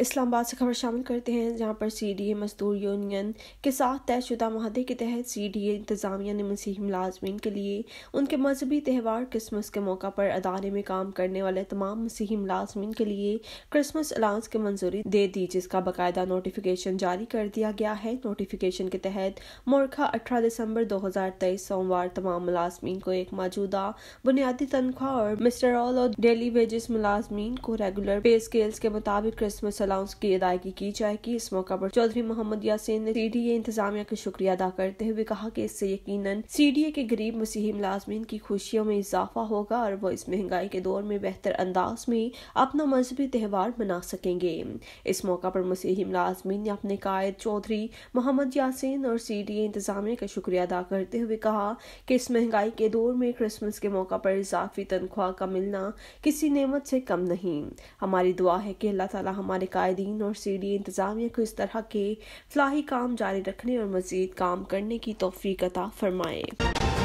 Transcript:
इस्लामाबाद से खबर शामिल करते हैं जहां पर सी डी ए मजदूर यूनियन के साथ तयशुदा माहदे के तहत सी डी ए इंतज़ामिया ने मसीह मुलाजमीन के लिए उनके मजहबी त्यौहार क्रिसमस के मौका पर अदारे में काम करने वाले तमाम मसीह मुलाजमीन के लिए क्रिसमस अलाउंस की मंजूरी दे दी जिसका बाकायदा नोटिफिकेशन जारी कर दिया गया है नोटिफिकेशन के तहत मोरखा अठारह दिसंबर दो हज़ार तेईस सोमवार तमाम मुलाजमीन को एक मौजूदा बुनियादी तनख्वाह और मिस्टर ऑल और डेली वेजेस मुलाजमीन को रेगुलर पे स्केल्स के मुताबिक क्रिसमस अलाउंस की अदायगी की जाएगी इस मौका पर चौधरी मोहम्मद यासीन ने सी डी ए इंतजामिया का शुक्रिया अदा करते हुए कहा कि इससे यकीनन सी डी ए के गरीब मसीही मुलाजमीन की खुशियों में इजाफा होगा और वो इस महंगाई के दौर में बेहतर अंदाज में अपना मजहबी त्यौहार मना सकेंगे इस मौका पर मसीही मुलाजमीन ने अपने कायद चौधरी मोहम्मद यासीन और सी डी ए इंतजामिया का शुक्रिया अदा करते हुए कहा कि इस महंगाई के दौर में क्रिसमस के मौका पर इजाफी तनख्वाह का मिलना किसी नियमत से कम नहीं हमारी दुआ है कि अल्लाह तला हमारे कायदीन और सी डी इंतज़ामिया को इस तरह के फलाही काम जारी रखने और मज़ीद काम करने की तोफ़ी कता फरमाएँ